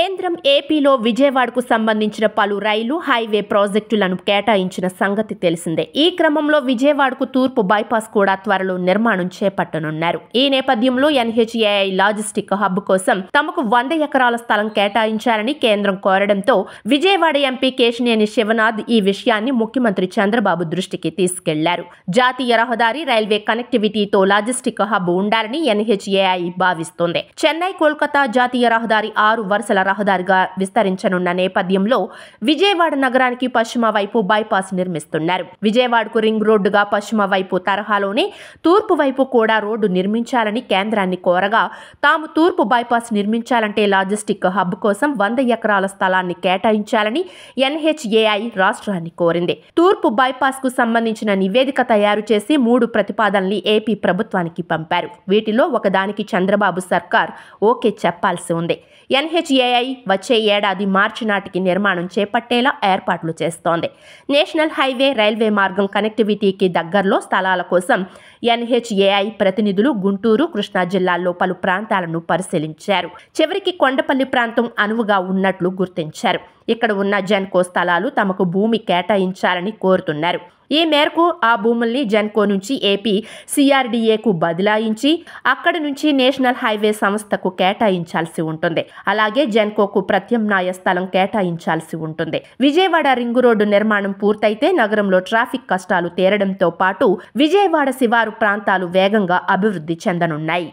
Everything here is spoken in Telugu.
కేంద్రం ఏపీలో విజయవాడకు సంబంధించిన పలు రైలు హైవే ప్రాజెక్టులను కేటాయించిన సంగతి తెలిసిందే ఈ క్రమంలో విజయవాడకు తూర్పు బైపాస్ కూడా త్వరలో నిర్మాణం చేపట్టనున్నారు ఈ నేపథ్యంలో ఎన్హెచ్ఏఐ లాజిస్టిక్ హబ్ కోసం తమకు వంద ఎకరాల స్థలం కేటాయించాలని కేంద్రం కోరడంతో విజయవాడ ఎంపీ కేశినేని శివనాథ్ ఈ విషయాన్ని ముఖ్యమంత్రి చంద్రబాబు దృష్టికి తీసుకెళ్లారు జాతీయ రహదారి రైల్వే కనెక్టివిటీతో లాజిస్టిక్ హబ్ ఉండాలని ఎన్హెచ్ఏఐ భావిస్తోంది చెన్నై కోల్కతా జాతీయ రహదారి ఆరు వరుసల రహదారిగా విస్తరించనున్న నేపథ్యంలో విజయవాడ నగరానికి పశ్చిమ వైపు బైపాస్ నిర్మిస్తున్నారు విజయవాడకు రింగ్ రోడ్డుగా పశ్చిమ వైపు తరహాలోనే తూర్పు వైపు కూడా రోడ్డు నిర్మించాలని కేంద్రాన్ని కోరగా తాము తూర్పు బైపాస్ నిర్మించాలంటే లాజిస్టిక్ హబ్ కోసం వంద ఎకరాల స్థలాన్ని కేటాయించాలని ఎన్హెచ్ఏఐ రాష్ట్రాన్ని కోరింది తూర్పు బైపాస్ కు సంబంధించిన నివేదిక తయారు చేసి మూడు ప్రతిపాదనలు ఏపీ ప్రభుత్వానికి పంపారు వీటిలో ఒకదానికి చంద్రబాబు సర్కార్ ఓకే చెప్పాల్సి ఉంది ఎన్హెచ్ఏ పూర్తయ్యాయి వచ్చే ఏడాది మార్చి నాటికి నిర్మాణం చేపట్టేలా ఏర్పాట్లు చేస్తోంది నేషనల్ హైవే రైల్వే మార్గం కనెక్టివిటీకి దగ్గరలో స్థలాల కోసం ఎన్హెచ్ఏఐ ప్రతినిధులు గుంటూరు కృష్ణా జిల్లాల్లో పలు ప్రాంతాలను పరిశీలించారు చివరికి కొండపల్లి ప్రాంతం అనువుగా ఉన్నట్లు గుర్తించారు ఇక్కడ ఉన్న జన్కో స్థలాలు తమకు భూమి కేటాయించాలని కోరుతున్నారు ఈ మేరకు ఆ భూముల్ని జెన్కో నుంచి ఏపీ సిఆర్డీఏకు బదలాయించి అక్కడ నుంచి నేషనల్ హైవే సంస్థకు కేటాయించాల్సి ఉంటుంది అలాగే జెన్కోకు ప్రత్యామ్నాయ స్థలం కేటాయించాల్సి ఉంటుంది విజయవాడ రింగు రోడ్డు నిర్మాణం పూర్తయితే నగరంలో ట్రాఫిక్ కష్టాలు తీరడంతో పాటు విజయవాడ శివారు ప్రాంతాలు వేగంగా అభివృద్ధి చెందనున్నాయి